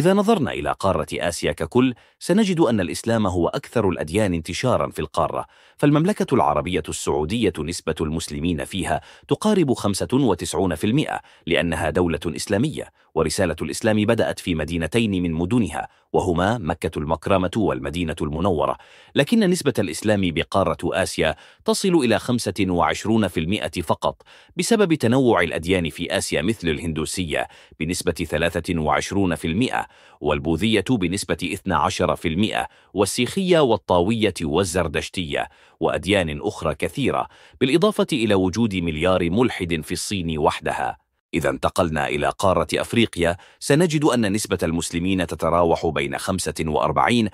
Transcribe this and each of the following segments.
إذا نظرنا إلى قارة آسيا ككل سنجد أن الإسلام هو أكثر الأديان انتشارا في القارة فالمملكة العربية السعودية نسبة المسلمين فيها تقارب 95% لأنها دولة إسلامية ورسالة الإسلام بدأت في مدينتين من مدنها وهما مكة المكرمة والمدينة المنورة لكن نسبة الإسلام بقارة آسيا تصل إلى 25% فقط بسبب تنوع الأديان في آسيا مثل الهندوسية بنسبة 23% والبوذية بنسبة 12% والسيخية والطاوية والزردشتية وأديان أخرى كثيرة بالإضافة إلى وجود مليار ملحد في الصين وحدها إذا انتقلنا إلى قارة أفريقيا سنجد أن نسبة المسلمين تتراوح بين 45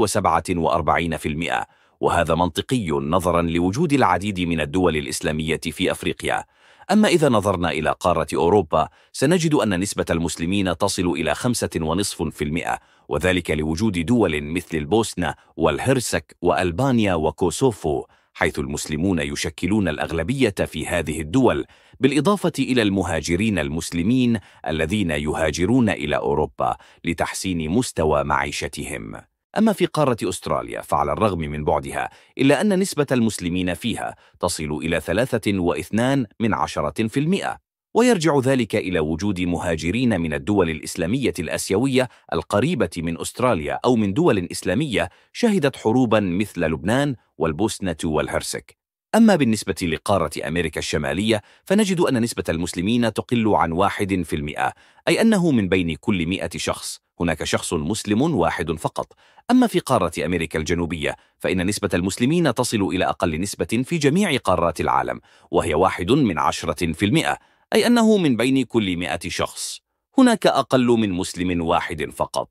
و و47 وهذا منطقي نظرا لوجود العديد من الدول الإسلامية في أفريقيا أما إذا نظرنا إلى قارة أوروبا سنجد أن نسبة المسلمين تصل إلى 5.5% وذلك لوجود دول مثل البوسنة والهرسك وألبانيا وكوسوفو حيث المسلمون يشكلون الأغلبية في هذه الدول بالإضافة إلى المهاجرين المسلمين الذين يهاجرون إلى أوروبا لتحسين مستوى معيشتهم أما في قارة أستراليا فعلى الرغم من بعدها إلا أن نسبة المسلمين فيها تصل إلى 3.2 من عشرة في المئة ويرجع ذلك إلى وجود مهاجرين من الدول الإسلامية الأسيوية القريبة من أستراليا أو من دول إسلامية شهدت حروبا مثل لبنان والبوسنة والهرسك أما بالنسبة لقارة أمريكا الشمالية فنجد أن نسبة المسلمين تقل عن واحد في المئة أي أنه من بين كل مئة شخص هناك شخص مسلم واحد فقط أما في قارة أمريكا الجنوبية فإن نسبة المسلمين تصل إلى أقل نسبة في جميع قارات العالم وهي واحد من عشرة في المئة أي أنه من بين كل مئة شخص هناك أقل من مسلم واحد فقط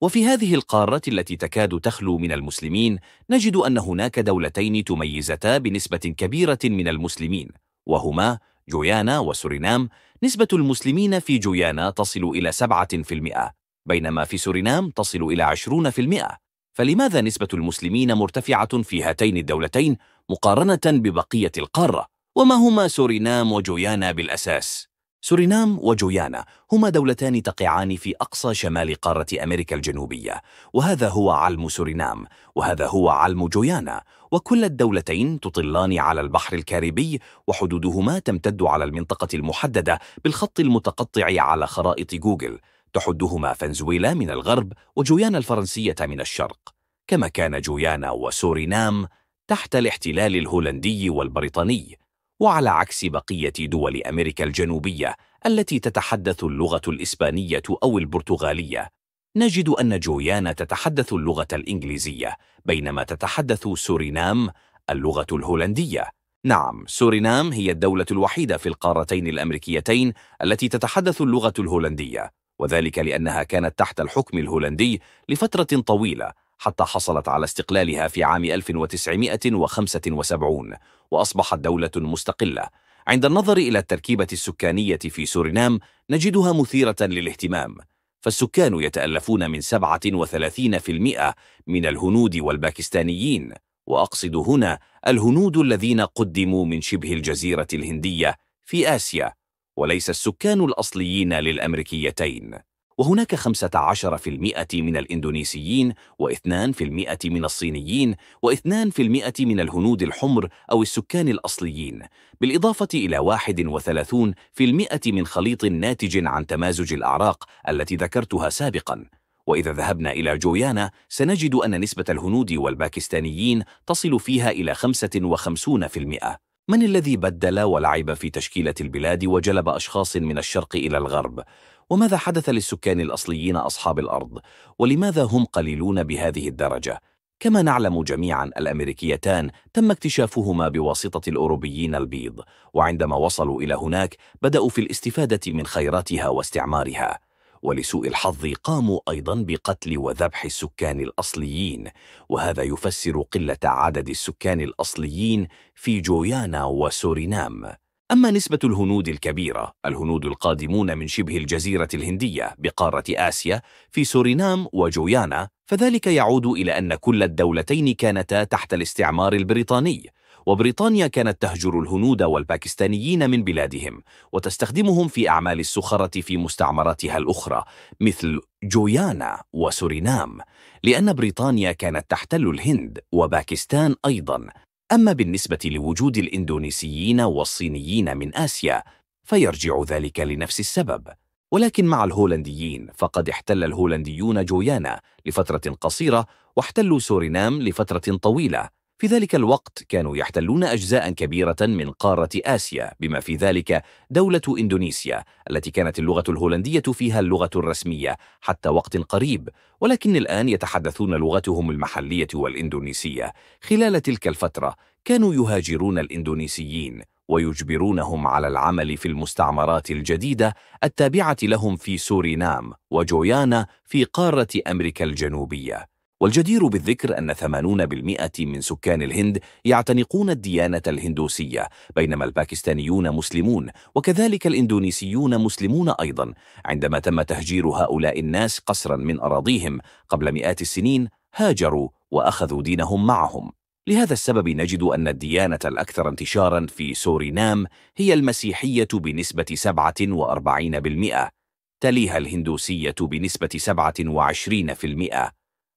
وفي هذه القارة التي تكاد تخلو من المسلمين نجد أن هناك دولتين تميزتا بنسبة كبيرة من المسلمين وهما جويانا وسورينام نسبة المسلمين في جويانا تصل إلى 7% بينما في سورينام تصل إلى 20% فلماذا نسبة المسلمين مرتفعة في هاتين الدولتين مقارنة ببقية القارة؟ وما هما سورينام وجويانا بالأساس؟ سورينام وجويانا هما دولتان تقعان في أقصى شمال قارة أمريكا الجنوبية وهذا هو علم سورينام وهذا هو علم جويانا وكل الدولتين تطلان على البحر الكاريبي وحدودهما تمتد على المنطقة المحددة بالخط المتقطع على خرائط جوجل تحدهما فنزويلا من الغرب وجويانا الفرنسية من الشرق كما كان جويانا وسورينام تحت الاحتلال الهولندي والبريطاني وعلى عكس بقية دول أمريكا الجنوبية التي تتحدث اللغة الإسبانية أو البرتغالية نجد أن جويانا تتحدث اللغة الإنجليزية بينما تتحدث سورينام اللغة الهولندية نعم سورينام هي الدولة الوحيدة في القارتين الأمريكيتين التي تتحدث اللغة الهولندية وذلك لأنها كانت تحت الحكم الهولندي لفترة طويلة حتى حصلت على استقلالها في عام 1975 وأصبحت دولة مستقلة عند النظر إلى التركيبة السكانية في سورينام نجدها مثيرة للاهتمام فالسكان يتألفون من 37% من الهنود والباكستانيين وأقصد هنا الهنود الذين قدموا من شبه الجزيرة الهندية في آسيا وليس السكان الأصليين للأمريكيتين وهناك 15% من الإندونيسيين و2% من الصينيين و2% من الهنود الحمر أو السكان الأصليين بالإضافة إلى 31% من خليط ناتج عن تمازج الأعراق التي ذكرتها سابقاً وإذا ذهبنا إلى جويانا سنجد أن نسبة الهنود والباكستانيين تصل فيها إلى 55% من الذي بدل ولعب في تشكيلة البلاد وجلب أشخاص من الشرق إلى الغرب؟ وماذا حدث للسكان الأصليين أصحاب الأرض؟ ولماذا هم قليلون بهذه الدرجة؟ كما نعلم جميعا الأمريكيتان تم اكتشافهما بواسطة الأوروبيين البيض وعندما وصلوا إلى هناك بدأوا في الاستفادة من خيراتها واستعمارها ولسوء الحظ قاموا أيضا بقتل وذبح السكان الأصليين وهذا يفسر قلة عدد السكان الأصليين في جويانا وسورينام أما نسبة الهنود الكبيرة الهنود القادمون من شبه الجزيرة الهندية بقارة آسيا في سورينام وجويانا فذلك يعود إلى أن كل الدولتين كانتا تحت الاستعمار البريطاني وبريطانيا كانت تهجر الهنود والباكستانيين من بلادهم وتستخدمهم في أعمال السخرة في مستعمراتها الأخرى مثل جويانا وسورينام لأن بريطانيا كانت تحتل الهند وباكستان أيضاً أما بالنسبة لوجود الإندونيسيين والصينيين من آسيا فيرجع ذلك لنفس السبب ولكن مع الهولنديين فقد احتل الهولنديون جويانا لفترة قصيرة واحتلوا سورينام لفترة طويلة في ذلك الوقت كانوا يحتلون أجزاء كبيرة من قارة آسيا بما في ذلك دولة إندونيسيا التي كانت اللغة الهولندية فيها اللغة الرسمية حتى وقت قريب ولكن الآن يتحدثون لغتهم المحلية والإندونيسية خلال تلك الفترة كانوا يهاجرون الإندونيسيين ويجبرونهم على العمل في المستعمرات الجديدة التابعة لهم في سورينام وجويانا في قارة أمريكا الجنوبية والجدير بالذكر أن 80% من سكان الهند يعتنقون الديانة الهندوسية بينما الباكستانيون مسلمون وكذلك الإندونيسيون مسلمون أيضا عندما تم تهجير هؤلاء الناس قسرا من أراضيهم قبل مئات السنين هاجروا وأخذوا دينهم معهم لهذا السبب نجد أن الديانة الأكثر انتشارا في سورينام هي المسيحية بنسبة 47% تليها الهندوسية بنسبة 27%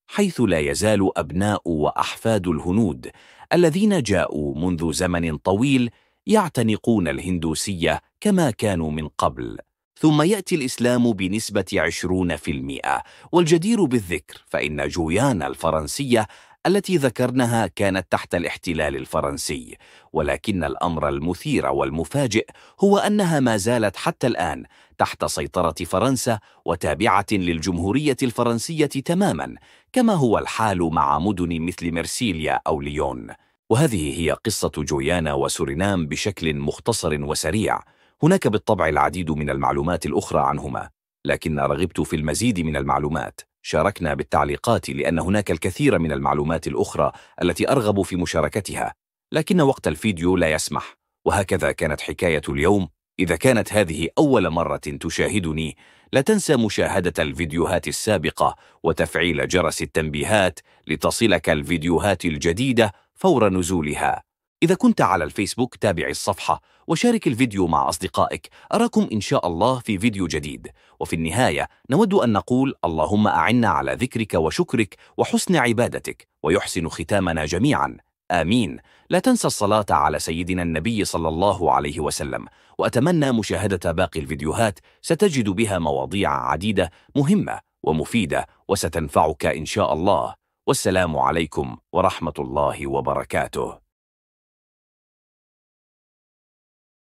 حيث لا يزال أبناء وأحفاد الهنود الذين جاءوا منذ زمن طويل يعتنقون الهندوسية كما كانوا من قبل ثم يأتي الإسلام بنسبة 20% والجدير بالذكر فإن جويانا الفرنسية التي ذكرناها كانت تحت الاحتلال الفرنسي ولكن الأمر المثير والمفاجئ هو أنها ما زالت حتى الآن تحت سيطرة فرنسا وتابعة للجمهورية الفرنسية تماما كما هو الحال مع مدن مثل مرسيليا أو ليون وهذه هي قصة جويانا وسورينام بشكل مختصر وسريع هناك بالطبع العديد من المعلومات الأخرى عنهما لكن رغبت في المزيد من المعلومات شاركنا بالتعليقات لأن هناك الكثير من المعلومات الأخرى التي أرغب في مشاركتها لكن وقت الفيديو لا يسمح وهكذا كانت حكاية اليوم إذا كانت هذه أول مرة تشاهدني لا تنسى مشاهدة الفيديوهات السابقة وتفعيل جرس التنبيهات لتصلك الفيديوهات الجديدة فور نزولها إذا كنت على الفيسبوك تابع الصفحة وشارك الفيديو مع أصدقائك أراكم إن شاء الله في فيديو جديد وفي النهاية نود أن نقول اللهم أعنا على ذكرك وشكرك وحسن عبادتك ويحسن ختامنا جميعا آمين لا تنسى الصلاة على سيدنا النبي صلى الله عليه وسلم وأتمنى مشاهدة باقي الفيديوهات ستجد بها مواضيع عديدة مهمة ومفيدة وستنفعك إن شاء الله والسلام عليكم ورحمة الله وبركاته